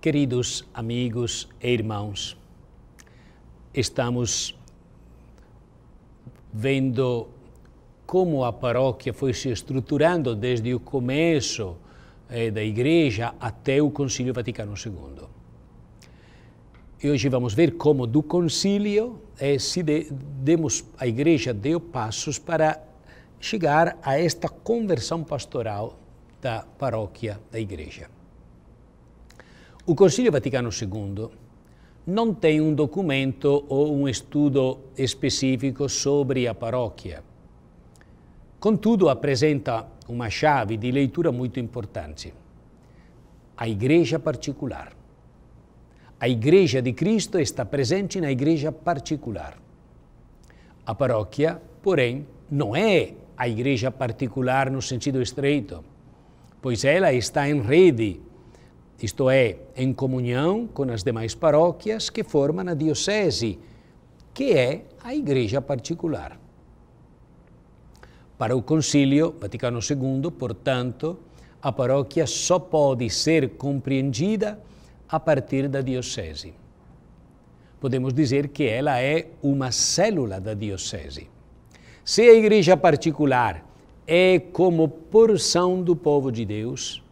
Queridos amigos e irmãos, estamos vendo como a paróquia foi se estruturando desde o começo eh, da Igreja até o Concílio Vaticano II. E hoje vamos ver como do Concílio eh, se de, demos, a Igreja deu passos para chegar a esta conversão pastoral da paróquia da Igreja. O Conselho Vaticano II não tem um documento ou um estudo específico sobre a paróquia. Contudo, apresenta uma chave de leitura muito importante. A igreja particular. A igreja de Cristo está presente na igreja particular. A paróquia, porém, não é a igreja particular no sentido estreito, pois ela está em rede isto é, em comunhão com as demais paróquias que formam a Diocese, que é a Igreja particular. Para o Concílio Vaticano II, portanto, a paróquia só pode ser compreendida a partir da Diocese. Podemos dizer que ela é uma célula da Diocese. Se a Igreja particular é como porção do povo de Deus,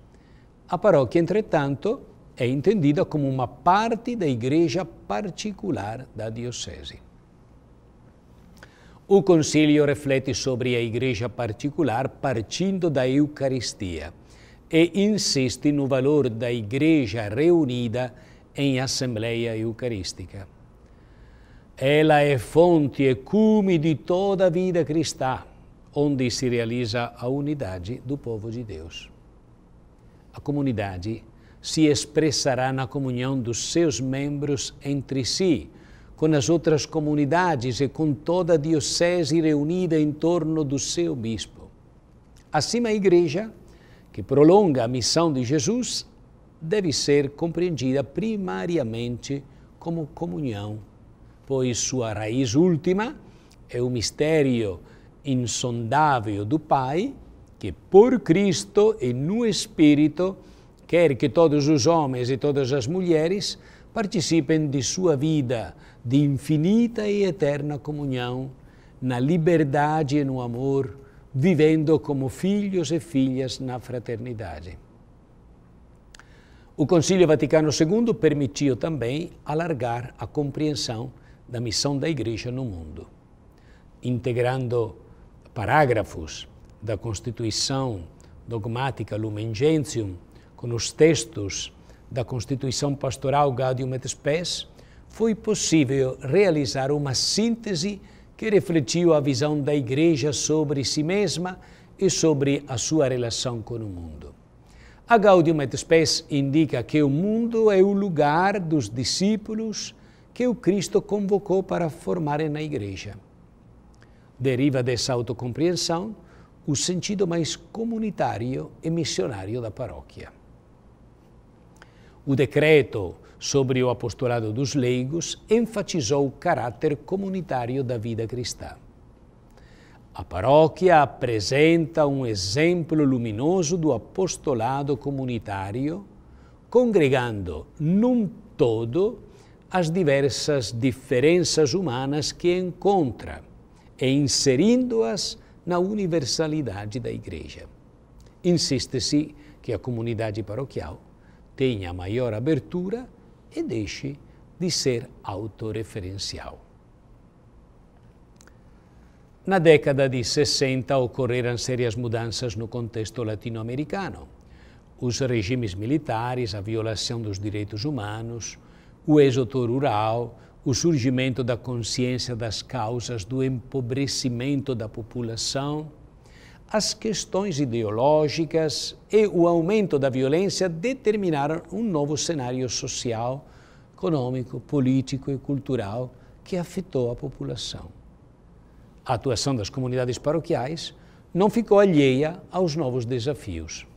a paróquia, entretanto, é entendida como uma parte da igreja particular da diocese. O Conselho reflete sobre a igreja particular partindo da Eucaristia e insiste no valor da igreja reunida em Assembleia Eucarística. Ela é fonte e cume de toda a vida cristã, onde se realiza a unidade do povo de Deus a comunidade se expressará na comunhão dos seus membros entre si, com as outras comunidades e com toda a diocese reunida em torno do seu bispo. Assim, a Igreja, que prolonga a missão de Jesus, deve ser compreendida primariamente como comunhão, pois sua raiz última é o mistério insondável do Pai que por Cristo e no Espírito quer que todos os homens e todas as mulheres participem de sua vida de infinita e eterna comunhão, na liberdade e no amor, vivendo como filhos e filhas na fraternidade. O Concílio Vaticano II permitiu também alargar a compreensão da missão da Igreja no mundo, integrando parágrafos da Constituição dogmática Lumen Gentium com os textos da Constituição Pastoral Gaudium et Spes, foi possível realizar uma síntese que refletiu a visão da Igreja sobre si mesma e sobre a sua relação com o mundo. A Gaudium et Spes indica que o mundo é o lugar dos discípulos que o Cristo convocou para formarem na Igreja. Deriva dessa autocompreensão o sentido mais comunitário e missionário da paróquia. O decreto sobre o apostolado dos leigos enfatizou o caráter comunitário da vida cristã. A paróquia apresenta um exemplo luminoso do apostolado comunitário, congregando num todo as diversas diferenças humanas que encontra e inserindo-as na universalidade da Igreja. Insiste-se que a comunidade paroquial tenha maior abertura e deixe de ser autorreferencial. Na década de 60 ocorreram sérias mudanças no contexto latino-americano. Os regimes militares, a violação dos direitos humanos, o êxodo rural, o surgimento da consciência das causas do empobrecimento da população, as questões ideológicas e o aumento da violência determinaram um novo cenário social, econômico, político e cultural que afetou a população. A atuação das comunidades paroquiais não ficou alheia aos novos desafios.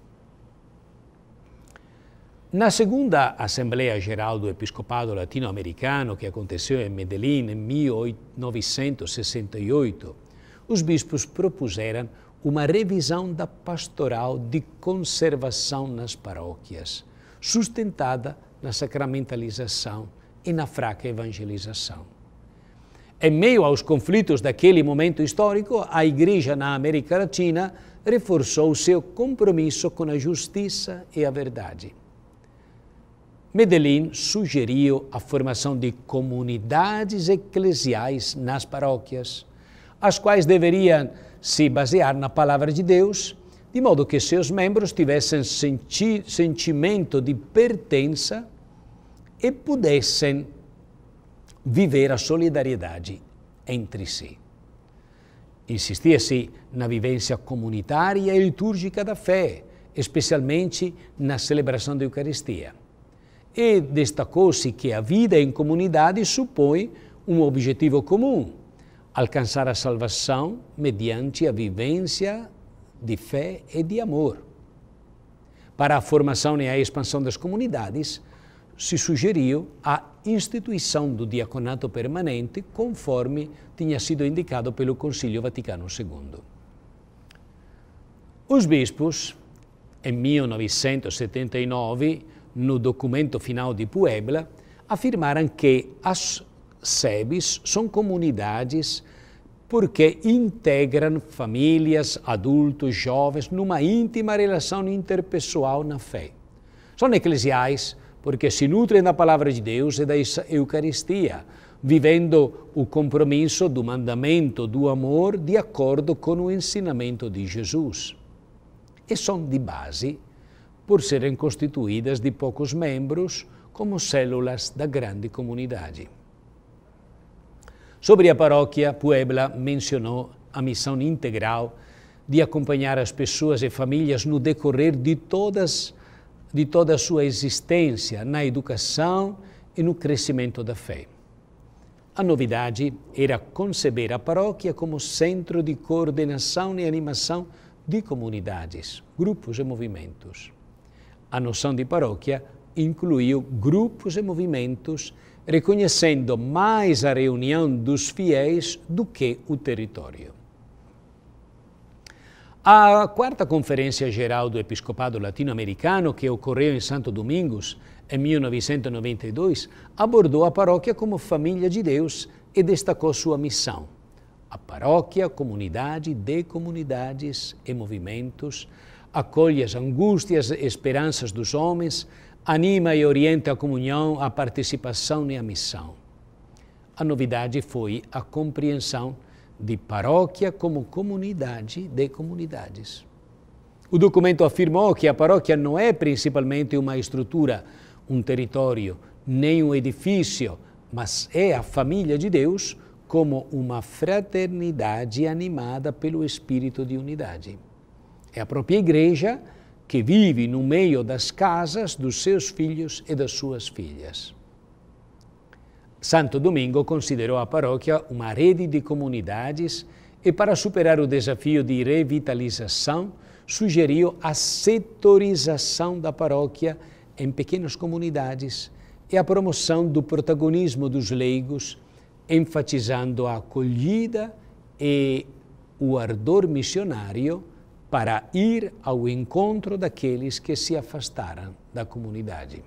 Na segunda Assembleia Geral do Episcopado Latino-Americano, que aconteceu em Medellín em 1968, os bispos propuseram uma revisão da pastoral de conservação nas paróquias, sustentada na sacramentalização e na fraca evangelização. Em meio aos conflitos daquele momento histórico, a Igreja na América Latina reforçou seu compromisso com a justiça e a verdade. Medellín sugeriu a formação de comunidades eclesiais nas paróquias, as quais deveriam se basear na palavra de Deus, de modo que seus membros tivessem senti sentimento de pertença e pudessem viver a solidariedade entre si. Insistia-se assim, na vivência comunitária e litúrgica da fé, especialmente na celebração da Eucaristia. E destacou-se que a vida em comunidade supõe um objetivo comum: alcançar a salvação mediante a vivência de fé e de amor. Para a formação e a expansão das comunidades, se sugeriu a instituição do diaconato permanente, conforme tinha sido indicado pelo Concílio Vaticano II. Os bispos, em 1979, no documento final de Puebla, afirmaram que as SEBs são comunidades porque integram famílias, adultos, jovens numa íntima relação interpessoal na fé. São eclesiais porque se nutrem da palavra de Deus e da Eucaristia, vivendo o compromisso do mandamento do amor de acordo com o ensinamento de Jesus. E são de base por serem constituídas de poucos membros, como células da grande comunidade. Sobre a paróquia, Puebla mencionou a missão integral de acompanhar as pessoas e famílias no decorrer de, todas, de toda a sua existência, na educação e no crescimento da fé. A novidade era conceber a paróquia como centro de coordenação e animação de comunidades, grupos e movimentos a noção de paróquia incluiu grupos e movimentos reconhecendo mais a reunião dos fiéis do que o território. A quarta Conferência Geral do Episcopado Latino-Americano, que ocorreu em Santo Domingos em 1992, abordou a paróquia como família de Deus e destacou sua missão. A paróquia, comunidade de comunidades e movimentos acolhe as angústias e esperanças dos homens, anima e orienta a comunhão, a participação e a missão. A novidade foi a compreensão de paróquia como comunidade de comunidades. O documento afirmou que a paróquia não é principalmente uma estrutura, um território, nem um edifício, mas é a família de Deus como uma fraternidade animada pelo espírito de unidade. É a própria igreja que vive no meio das casas dos seus filhos e das suas filhas. Santo Domingo considerou a paróquia uma rede de comunidades e, para superar o desafio de revitalização, sugeriu a setorização da paróquia em pequenas comunidades e a promoção do protagonismo dos leigos, enfatizando a acolhida e o ardor missionário para ir ao encontro daqueles que se afastaram da comunidade.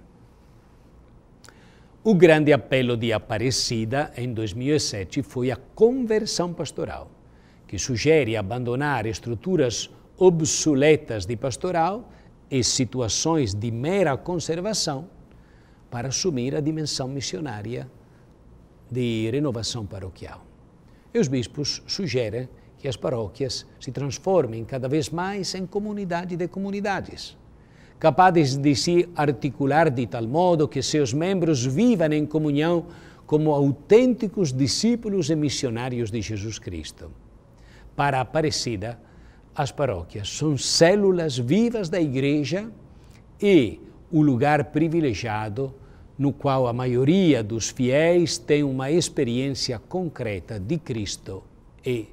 O grande apelo de Aparecida em 2007 foi a conversão pastoral, que sugere abandonar estruturas obsoletas de pastoral e situações de mera conservação para assumir a dimensão missionária de renovação paroquial. E os bispos sugerem que as paróquias se transformem cada vez mais em comunidade de comunidades, capazes de se articular de tal modo que seus membros vivam em comunhão como autênticos discípulos e missionários de Jesus Cristo. Para a Aparecida, as paróquias são células vivas da Igreja e o lugar privilegiado no qual a maioria dos fiéis tem uma experiência concreta de Cristo e